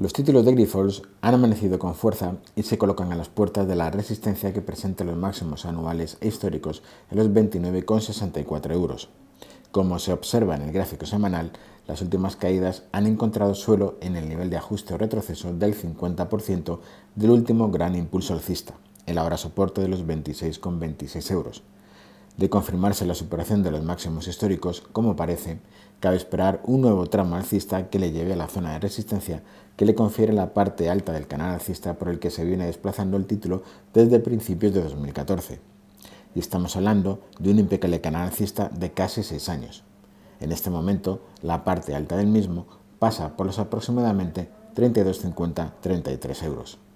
Los títulos de Grifols han amanecido con fuerza y se colocan a las puertas de la resistencia que presenta los máximos anuales e históricos en los 29,64 euros. Como se observa en el gráfico semanal, las últimas caídas han encontrado suelo en el nivel de ajuste o retroceso del 50% del último gran impulso alcista, el ahora soporte de los 26,26 euros. De confirmarse la superación de los máximos históricos, como parece, cabe esperar un nuevo tramo alcista que le lleve a la zona de resistencia que le confiere la parte alta del canal alcista por el que se viene desplazando el título desde principios de 2014. Y estamos hablando de un impecable canal alcista de casi 6 años. En este momento, la parte alta del mismo pasa por los aproximadamente 32,50-33 euros.